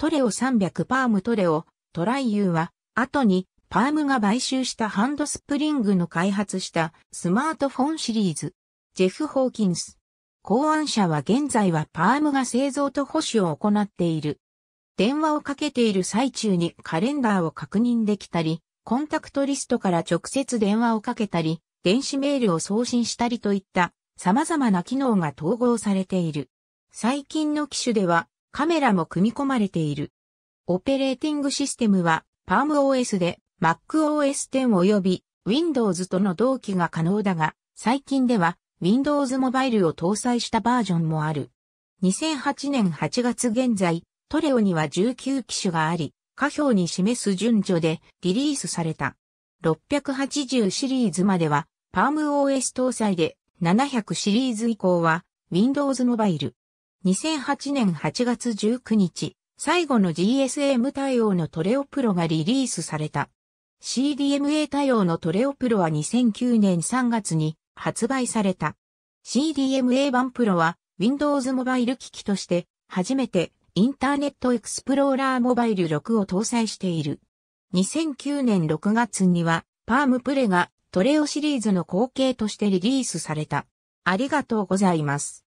トレオ300パームトレオ、トライユーは、後に、パームが買収したハンドスプリングの開発したスマートフォンシリーズ。ジェフ・ホーキンス。考案者は現在はパームが製造と保守を行っている。電話をかけている最中にカレンダーを確認できたり、コンタクトリストから直接電話をかけたり、電子メールを送信したりといった様々な機能が統合されている。最近の機種ではカメラも組み込まれている。オペレーティングシステムは PalmOS で MacOS 10及び Windows との同期が可能だが、最近では Windows モバイルを搭載したバージョンもある。2008年8月現在、トレオには19機種があり、下表に示す順序でリリースされた。680シリーズまでは PalmOS 搭載で、700シリーズ以降は Windows モバイル、2008年8月19日、最後の GSM 対応のトレオプロがリリースされた。CDMA 対応のトレオプロは2009年3月に発売された。CDMA 版プロは Windows モバイル機器として初めてインターネットエクスプローラーモバイル6を搭載している。2009年6月にはパームプレがトレオシリーズの後継としてリリースされた。ありがとうございます。